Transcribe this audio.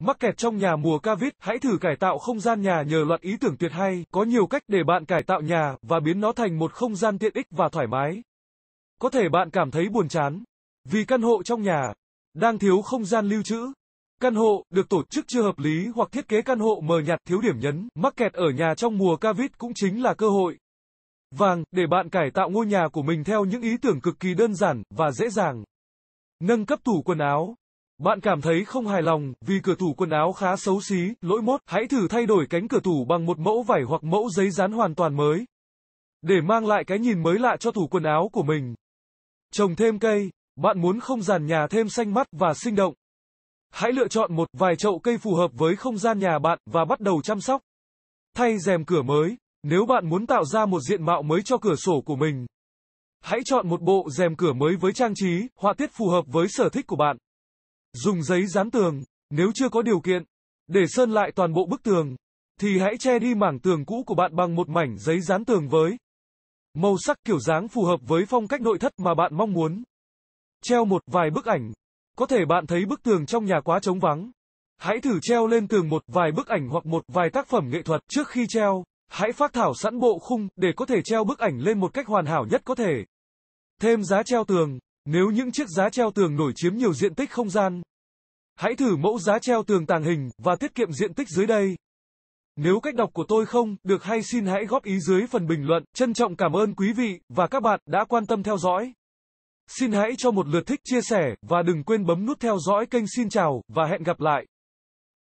Mắc kẹt trong nhà mùa Cavit, hãy thử cải tạo không gian nhà nhờ loạt ý tưởng tuyệt hay, có nhiều cách để bạn cải tạo nhà và biến nó thành một không gian tiện ích và thoải mái. Có thể bạn cảm thấy buồn chán vì căn hộ trong nhà đang thiếu không gian lưu trữ. Căn hộ được tổ chức chưa hợp lý hoặc thiết kế căn hộ mờ nhạt thiếu điểm nhấn, mắc kẹt ở nhà trong mùa Cavit cũng chính là cơ hội vàng để bạn cải tạo ngôi nhà của mình theo những ý tưởng cực kỳ đơn giản và dễ dàng. Nâng cấp tủ quần áo bạn cảm thấy không hài lòng vì cửa tủ quần áo khá xấu xí, lỗi mốt, hãy thử thay đổi cánh cửa tủ bằng một mẫu vải hoặc mẫu giấy dán hoàn toàn mới. Để mang lại cái nhìn mới lạ cho tủ quần áo của mình. Trồng thêm cây, bạn muốn không gian nhà thêm xanh mắt và sinh động. Hãy lựa chọn một vài chậu cây phù hợp với không gian nhà bạn và bắt đầu chăm sóc. Thay rèm cửa mới, nếu bạn muốn tạo ra một diện mạo mới cho cửa sổ của mình. Hãy chọn một bộ rèm cửa mới với trang trí, họa tiết phù hợp với sở thích của bạn. Dùng giấy dán tường, nếu chưa có điều kiện, để sơn lại toàn bộ bức tường, thì hãy che đi mảng tường cũ của bạn bằng một mảnh giấy dán tường với màu sắc kiểu dáng phù hợp với phong cách nội thất mà bạn mong muốn. Treo một vài bức ảnh, có thể bạn thấy bức tường trong nhà quá trống vắng. Hãy thử treo lên tường một vài bức ảnh hoặc một vài tác phẩm nghệ thuật trước khi treo. Hãy phác thảo sẵn bộ khung để có thể treo bức ảnh lên một cách hoàn hảo nhất có thể. Thêm giá treo tường nếu những chiếc giá treo tường nổi chiếm nhiều diện tích không gian, hãy thử mẫu giá treo tường tàng hình và tiết kiệm diện tích dưới đây. Nếu cách đọc của tôi không được hay xin hãy góp ý dưới phần bình luận. Trân trọng cảm ơn quý vị và các bạn đã quan tâm theo dõi. Xin hãy cho một lượt thích, chia sẻ và đừng quên bấm nút theo dõi kênh. Xin chào và hẹn gặp lại.